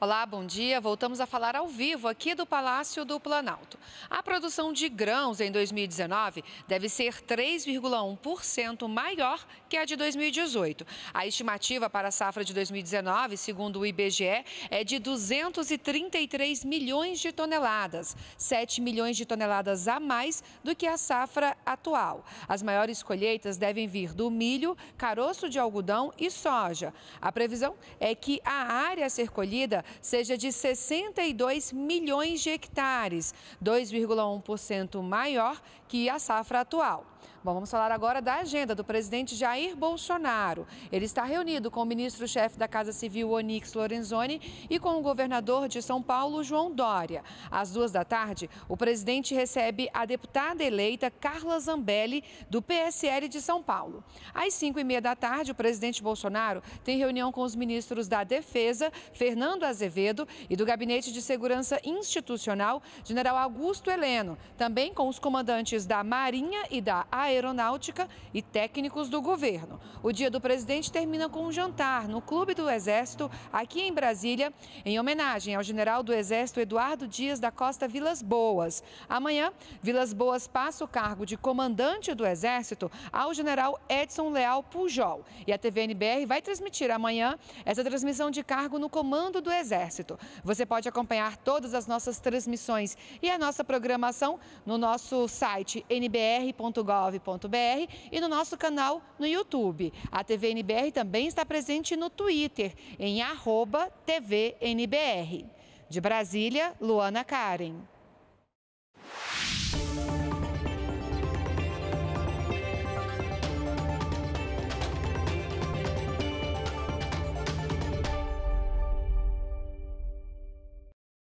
Olá, bom dia. Voltamos a falar ao vivo aqui do Palácio do Planalto. A produção de grãos em 2019 deve ser 3,1% maior que a de 2018. A estimativa para a safra de 2019, segundo o IBGE, é de 233 milhões de toneladas, 7 milhões de toneladas a mais do que a safra atual. As maiores colheitas devem vir do milho, caroço de algodão e soja. A previsão é que a área a ser colhida seja de 62 milhões de hectares, 2,1% maior que a safra atual. Bom, vamos falar agora da agenda do presidente Jair Bolsonaro. Ele está reunido com o ministro-chefe da Casa Civil, Onix Lorenzoni, e com o governador de São Paulo, João Dória. Às duas da tarde, o presidente recebe a deputada eleita Carla Zambelli, do PSL de São Paulo. Às cinco e meia da tarde, o presidente Bolsonaro tem reunião com os ministros da Defesa, Fernando Azevedo, e do Gabinete de Segurança Institucional, General Augusto Heleno, também com os comandantes da Marinha e da Aeronáutica Aeronáutica e técnicos do governo. O dia do presidente termina com um jantar no Clube do Exército, aqui em Brasília, em homenagem ao general do Exército Eduardo Dias da Costa Vilas Boas. Amanhã, Vilas Boas passa o cargo de comandante do Exército ao general Edson Leal Pujol. E a TVNBR vai transmitir amanhã essa transmissão de cargo no comando do Exército. Você pode acompanhar todas as nossas transmissões e a nossa programação no nosso site nbr.gov tvnbr.com.br e no nosso canal no YouTube. A TVNBR também está presente no Twitter, em TVNBR. De Brasília, Luana Karen.